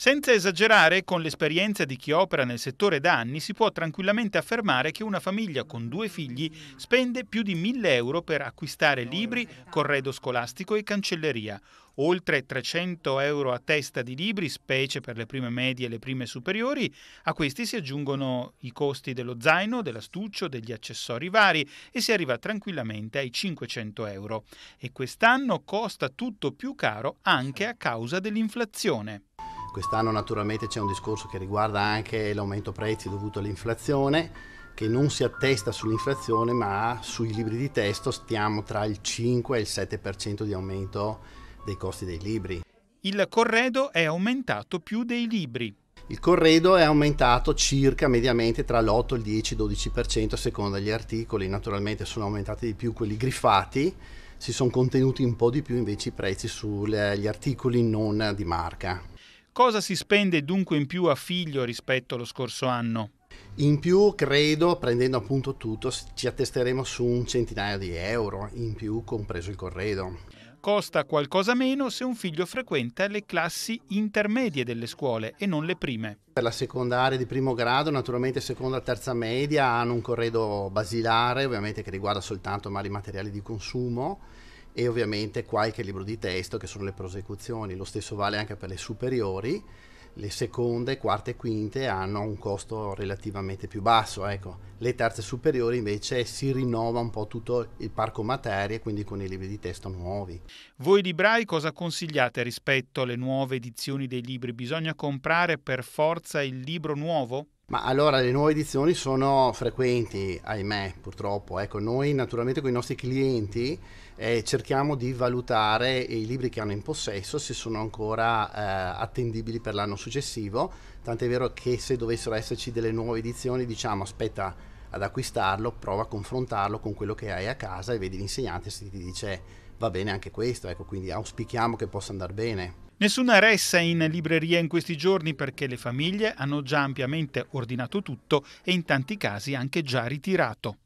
Senza esagerare, con l'esperienza di chi opera nel settore da anni, si può tranquillamente affermare che una famiglia con due figli spende più di 1000 euro per acquistare libri, corredo scolastico e cancelleria. Oltre 300 euro a testa di libri, specie per le prime medie e le prime superiori, a questi si aggiungono i costi dello zaino, dell'astuccio, degli accessori vari e si arriva tranquillamente ai 500 euro. E quest'anno costa tutto più caro anche a causa dell'inflazione. Quest'anno naturalmente c'è un discorso che riguarda anche l'aumento prezzi dovuto all'inflazione che non si attesta sull'inflazione ma sui libri di testo stiamo tra il 5 e il 7% di aumento dei costi dei libri. Il corredo è aumentato più dei libri. Il corredo è aumentato circa mediamente tra l'8, il 10 il 12% a seconda degli articoli, naturalmente sono aumentati di più quelli griffati, si sono contenuti un po' di più invece i prezzi sugli eh, articoli non di marca. Cosa si spende dunque in più a figlio rispetto allo scorso anno? In più, credo, prendendo appunto tutto, ci attesteremo su un centinaio di euro, in più compreso il corredo. Costa qualcosa meno se un figlio frequenta le classi intermedie delle scuole e non le prime. Per la secondaria di primo grado, naturalmente seconda e terza media hanno un corredo basilare, ovviamente che riguarda soltanto i materiali di consumo e ovviamente qualche libro di testo che sono le prosecuzioni, lo stesso vale anche per le superiori, le seconde, quarte e quinte hanno un costo relativamente più basso, ecco. le terze superiori invece si rinnova un po' tutto il parco materie, quindi con i libri di testo nuovi. Voi librai cosa consigliate rispetto alle nuove edizioni dei libri? Bisogna comprare per forza il libro nuovo? Ma allora le nuove edizioni sono frequenti, ahimè, purtroppo. Ecco, noi naturalmente con i nostri clienti eh, cerchiamo di valutare i libri che hanno in possesso, se sono ancora eh, attendibili per l'anno successivo, tant'è vero che se dovessero esserci delle nuove edizioni diciamo aspetta ad acquistarlo, prova a confrontarlo con quello che hai a casa e vedi l'insegnante se ti dice va bene anche questo, ecco, quindi auspichiamo che possa andare bene. Nessuna ressa in libreria in questi giorni perché le famiglie hanno già ampiamente ordinato tutto e in tanti casi anche già ritirato.